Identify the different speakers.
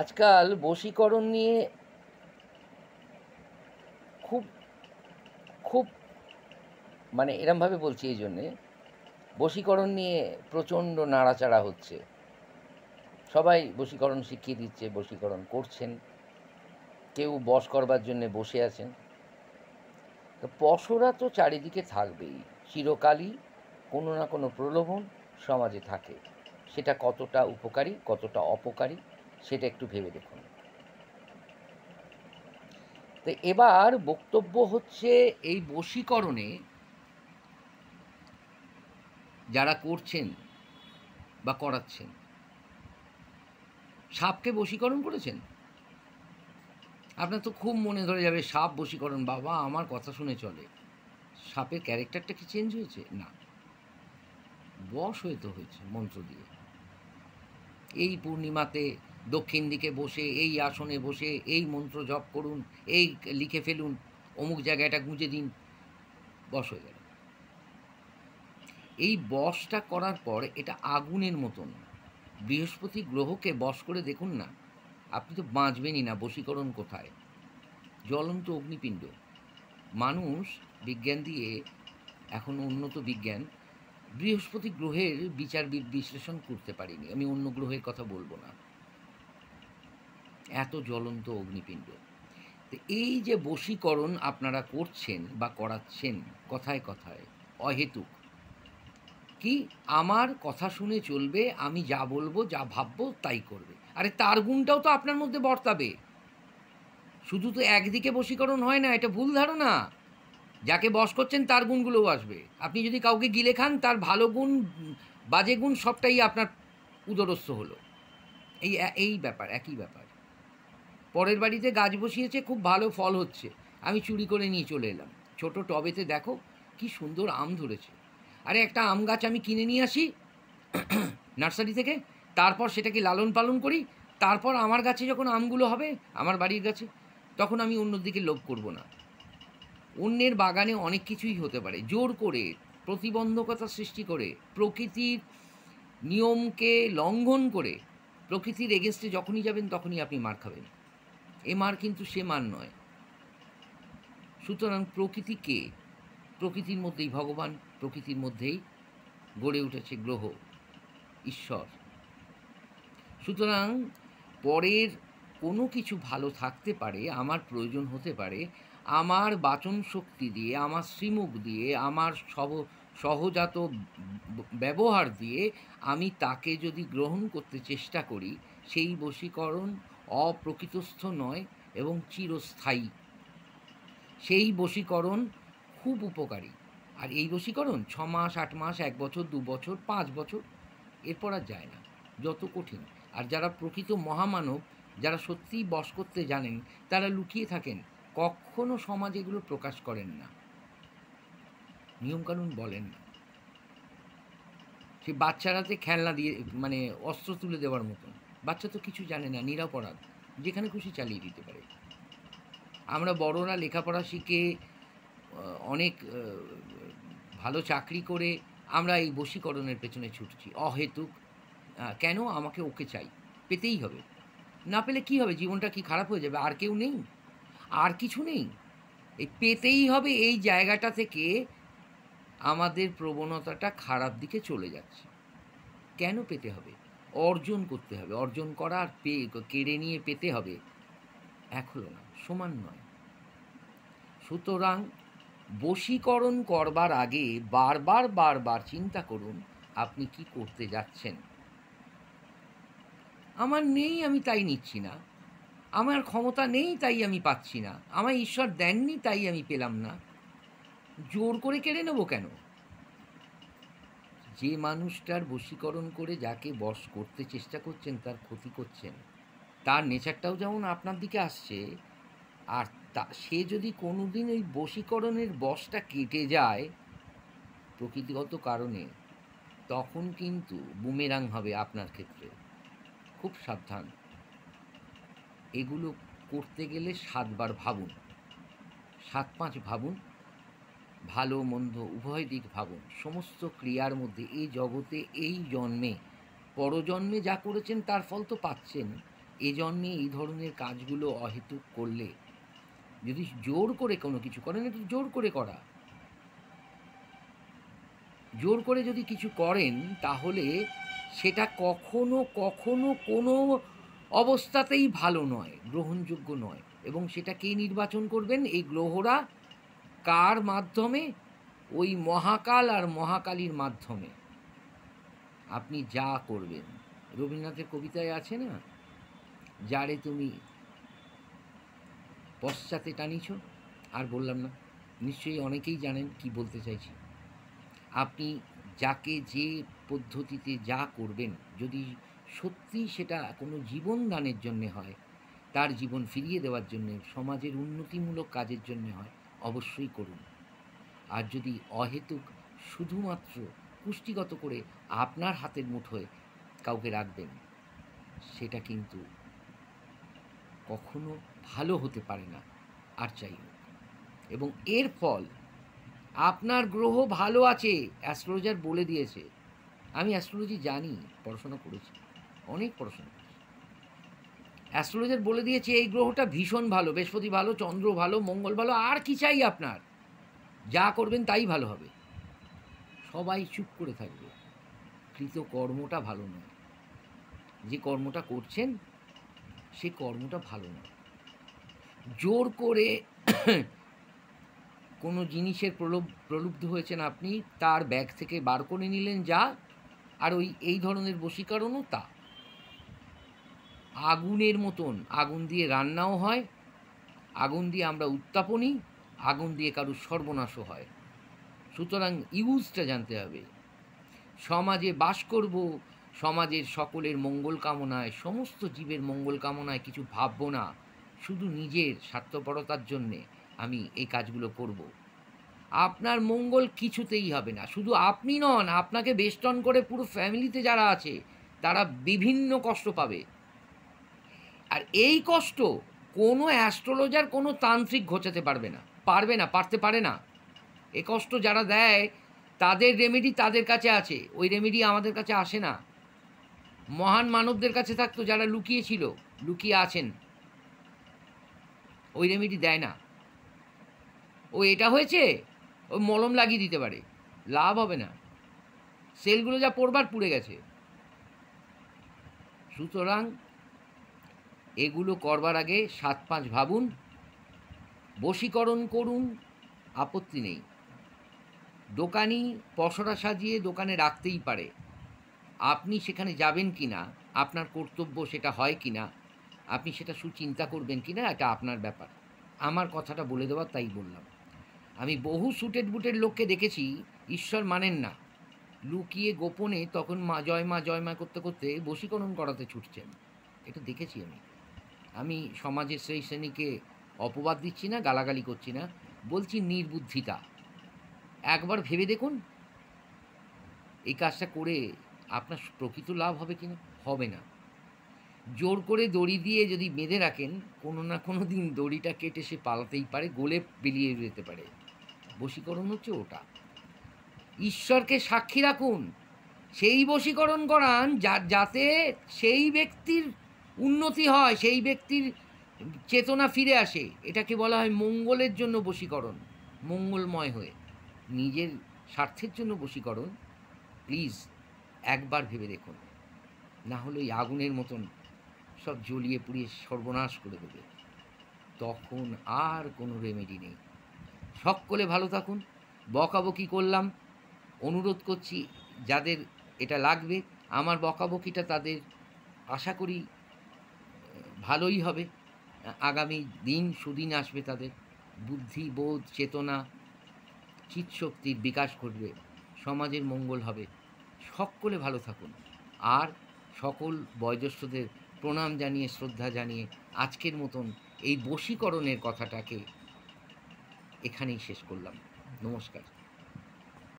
Speaker 1: আজকাল বশীকরণ নিয়ে খুব খুব মানে এরমভাবে বলছি এই জন্যে বশীকরণ নিয়ে প্রচণ্ড নাড়াচাড়া হচ্ছে সবাই বশীকরণ শিখিয়ে দিচ্ছে বশীকরণ করছেন কেউ বস করবার জন্যে বসে আছেন তো পশরা তো চারিদিকে থাকবেই চিরকালই কোনো না কোনো প্রলোভন সমাজে থাকে সেটা কতটা উপকারী কতটা অপকারী সেটা একটু ভেবে দেখুন তো এবার বক্তব্য হচ্ছে এই বশীকরণে যারা করছেন বা করাচ্ছেন সাপকে বশীকরণ করেছেন আপনার তো খুব মনে ধরে যাবে সাপ বশীকরণ বাবা আমার কথা শুনে চলে সাপের ক্যারেক্টারটা কি চেঞ্জ হয়েছে না বশ হয়ে তো হয়েছে মন্ত্র দিয়ে এই পূর্ণিমাতে দক্ষিণ দিকে বসে এই আসনে বসে এই মন্ত্র জপ করুন এই লিখে ফেলুন অমুক জায়গাটা গুঁজে দিন বস হয়ে গেল এই বসটা করার পর এটা আগুনের মতন বৃহস্পতি গ্রহকে বস করে দেখুন না আপনি তো বাঁচবেনই না বশীকরণ কোথায় জ্বলন্ত অগ্নিপিণ্ড মানুষ বিজ্ঞান দিয়ে এখন উন্নত বিজ্ঞান বৃহস্পতি গ্রহের বিচার বিশ্লেষণ করতে পারিনি আমি অন্য গ্রহের কথা বলবো না এত জ্বলন্ত অগ্নিপিণ্ড তো এই যে বশীকরণ আপনারা করছেন বা করাচ্ছেন কথায় কথায় অহেতুক কি আমার কথা শুনে চলবে আমি যা বলবো যা ভাববো তাই করবে আরে তার গুণটাও তো আপনার মধ্যে বর্তাবে শুধু তো একদিকে বশীকরণ হয় না এটা ভুল ধারণা যাকে বস করছেন তার গুণগুলোও আসবে আপনি যদি কাউকে গিলে খান তার ভালো গুণ বাজে গুণ সবটাই আপনার উদরস্থ হলো এই এই ব্যাপার একই ব্যাপার পরের বাড়িতে গাছ বসিয়েছে খুব ভালো ফল হচ্ছে আমি চুরি করে নিয়ে চলে এলাম ছোট টবেতে দেখো কি সুন্দর আম ধরেছে আরে একটা আম গাছ আমি কিনে নিয়ে আসি নার্সারি থেকে তারপর সেটাকে লালন পালন করি তারপর আমার গাছে যখন আমগুলো হবে আমার বাড়ির গাছে তখন আমি অন্যদিকে লোভ করব না অন্যের বাগানে অনেক কিছুই হতে পারে জোর করে প্রতিবন্ধকতা সৃষ্টি করে প্রকৃতির নিয়মকে লঙ্ঘন করে প্রকৃতির এগেনস্টে যখনই যাবেন তখনই আপনি মার খাবেন এমার কিন্তু সে মান নয় সুতরাং প্রকৃতিকে প্রকৃতির মধ্যেই ভগবান প্রকৃতির মধ্যেই গড়ে উঠেছে গ্রহ ঈশ্বর সুতরাং পরের কোনো কিছু ভালো থাকতে পারে আমার প্রয়োজন হতে পারে আমার বাচন শক্তি দিয়ে আমার শ্রীমুখ দিয়ে আমার সব সহজাত ব্যবহার দিয়ে আমি তাকে যদি গ্রহণ করতে চেষ্টা করি সেই বশীকরণ অপ্রকৃতস্থ নয় এবং চিরস্থায়ী সেই বশীকরণ খুব উপকারী আর এই বশীকরণ ছ মাস আট মাস এক বছর দু বছর পাঁচ বছর এরপর আর যায় না যত কঠিন আর যারা প্রকৃত মহামানব যারা সত্যিই বস করতে জানেন তারা লুকিয়ে থাকেন কখনো সমাজ এগুলো প্রকাশ করেন না নিয়মকানুন বলেন না সে বাচ্চারাতে খেলনা দিয়ে মানে অস্ত্র তুলে দেওয়ার মতন বাচ্চা তো কিছু জানে না নিরাপরাধ যেখানে খুশি চালিয়ে দিতে পারে আমরা বড়রা লেখাপড়া শিখে অনেক ভালো চাকরি করে আমরা এই বশীকরণের পেছনে ছুটছি অহেতুক কেন আমাকে ওকে চাই পেতেই হবে না পেলে কি হবে জীবনটা কি খারাপ হয়ে যাবে আর কেউ নেই আর কিছু নেই এই পেতেই হবে এই জায়গাটা থেকে আমাদের প্রবণতাটা খারাপ দিকে চলে যাচ্ছে কেন পেতে হবে অর্জন করতে হবে অর্জন করার পে কেড়ে নিয়ে পেতে হবে এক হলো না সমান নয় সুতরাং বশীকরণ করবার আগে বারবার বারবার চিন্তা করুন আপনি কি করতে যাচ্ছেন আমার নেই আমি তাই নিচ্ছি না আমার ক্ষমতা নেই তাই আমি পাচ্ছি না আমার ঈশ্বর দেননি তাই আমি পেলাম না জোর করে কেড়ে নেবো কেন যে মানুষটার বশীকরণ করে যাকে বশ করতে চেষ্টা করছেন তার ক্ষতি করছেন তার নেচারটাও যেমন আপনার দিকে আসছে আর তা সে যদি কোনো দিন ওই বশীকরণের বশটা কেটে যায় প্রকৃতিগত কারণে তখন কিন্তু বুমেরাং হবে আপনার ক্ষেত্রে খুব সাবধান এগুলো করতে গেলে সাতবার ভাবুন সাত পাঁচ ভাবুন ভালো মন্দ উভয় দিক ভাবুন সমস্ত ক্রিয়ার মধ্যে এই জগতে এই জন্মে পরজন্মে যা করেছেন তার ফল তো পাচ্ছেন এ জন্মে এই ধরনের কাজগুলো অহেতুক করলে যদি জোর করে কোনো কিছু করেন এটা জোর করে করা জোর করে যদি কিছু করেন তাহলে সেটা কখনো কখনো কোনো অবস্থাতেই ভালো নয় গ্রহণযোগ্য নয় এবং সেটা কে নির্বাচন করবেন এই গ্রহরা কার মাধ্যমে ওই মহাকাল আর মহাকালীর মাধ্যমে আপনি যা করবেন রবীন্দ্রনাথের কবিতায় আছে না যারে তুমি পশ্চাতে টানিছ আর বললাম না নিশ্চয়ই অনেকেই জানেন কি বলতে চাইছি আপনি যাকে যে পদ্ধতিতে যা করবেন যদি সত্যি সেটা কোনো জীবন দানের জন্যে হয় তার জীবন ফিরিয়ে দেওয়ার জন্যে সমাজের উন্নতিমূলক কাজের জন্যে হয় অবশ্যই করুন আর যদি অহেতুক শুধুমাত্র পুষ্টিগত করে আপনার হাতের মুঠোয় কাউকে রাখবেন সেটা কিন্তু কখনো ভালো হতে পারে না আর চাই এবং এর ফল আপনার গ্রহ ভালো আছে অ্যাস্ট্রোলজার বলে দিয়েছে আমি অ্যাস্ট্রোলজি জানি পড়াশোনা করেছি অনেক পড়াশোনা অ্যাস্ট্রোলজার বলে দিয়েছে এই গ্রহটা ভীষণ ভালো বৃহস্পতি ভালো চন্দ্র ভালো মঙ্গল ভালো আর কি চাই আপনার যা করবেন তাই ভালো হবে সবাই চুপ করে থাকবে কৃত কর্মটা ভালো নয় যে কর্মটা করছেন সে কর্মটা ভালো নয় জোর করে কোনো জিনিসের প্রলোভ প্রলুব্ধ হয়েছেন আপনি তার ব্যাগ থেকে বার করে নিলেন যা আর ওই এই ধরনের বশীকরণও তা আগুনের মতন আগুন দিয়ে রান্নাও হয় আগুন দিয়ে আমরা উত্তাপনই আগুন দিয়ে কারুর সর্বনাশও হয় সুতরাং ইউজটা জানতে হবে সমাজে বাস করব সমাজের সকলের মঙ্গল কামনায় সমস্ত জীবের মঙ্গল কামনায় কিছু ভাবব না শুধু নিজের স্বার্থপরতার জন্যে আমি এই কাজগুলো করব। আপনার মঙ্গল কিছুতেই হবে না শুধু আপনি নন আপনাকে বেষ্টন করে পুরো ফ্যামিলিতে যারা আছে তারা বিভিন্ন কষ্ট পাবে আর এই কষ্ট কোনো অ্যাস্ট্রোলজার কোনো তান্ত্রিক ঘোচাতে পারবে না পারবে না পারতে পারে না এ কষ্ট যারা দেয় তাদের রেমেডি তাদের কাছে আছে ওই রেমেডি আমাদের কাছে আসে না মহান মানবদের কাছে থাকতো যারা লুকিয়েছিল লুকিয়ে আছেন ওই রেমেডি দেয় না ও এটা হয়েছে ও মলম লাগিয়ে দিতে পারে লাভ হবে না সেলগুলো যা পড়বার পুড়ে গেছে সুতরাং এগুলো করবার আগে সাত পাঁচ ভাবুন বশীকরণ করুন আপত্তি নেই দোকানি পসরা সাজিয়ে দোকানে রাখতেই পারে আপনি সেখানে যাবেন কি না আপনার কর্তব্য সেটা হয় কি না আপনি সেটা সুচিন্তা করবেন কি না এটা আপনার ব্যাপার আমার কথাটা বলে দেওয়া তাই বললাম আমি বহু সুটেড বুটের লোককে দেখেছি ঈশ্বর মানেন না লুকিয়ে গোপনে তখন মা জয় মা জয় মা করতে করতে বশীকরণ করাতে ছুটছেন এটা দেখেছি আমি আমি সমাজের সেই শ্রেণীকে অপবাদ দিচ্ছি না গালাগালি করছি না বলছি নির্বুদ্ধিতা একবার ভেবে দেখুন এই কাজটা করে আপনার প্রকৃত লাভ হবে কি হবে না জোর করে দড়ি দিয়ে যদি বেঁধে রাখেন কোনো না কোনো দিন দড়িটা কেটে সে পালাতেই পারে গোলে বেরিয়ে যেতে পারে বশীকরণ হচ্ছে ওটা ঈশ্বরকে সাক্ষী রাখুন সেই বশীকরণ করান যা যাতে সেই ব্যক্তির উন্নতি হয় সেই ব্যক্তির চেতনা ফিরে আসে এটাকে বলা হয় মঙ্গলের জন্য বশীকরণ মঙ্গলময় হয়ে নিজের স্বার্থের জন্য বশীকরণ প্লিজ একবার ভেবে দেখুন না হলে এই আগুনের মতন সব জ্বলিয়ে পুড়িয়ে সর্বনাশ করে দেবে তখন আর কোনো রেমেডি নেই সকলে ভালো থাকুন বকাবকি করলাম অনুরোধ করছি যাদের এটা লাগবে আমার বকাবকিটা তাদের আশা করি ভালোই হবে আগামী দিন সুদিন আসবে তাদের বুদ্ধি বোধ চেতনা চিৎশক্তির বিকাশ ঘটবে সমাজের মঙ্গল হবে সকলে ভালো থাকুন আর সকল বয়োজ্যেষ্ঠদের প্রণাম জানিয়ে শ্রদ্ধা জানিয়ে আজকের মতন এই বশীকরণের কথাটাকে এখানেই শেষ করলাম নমস্কার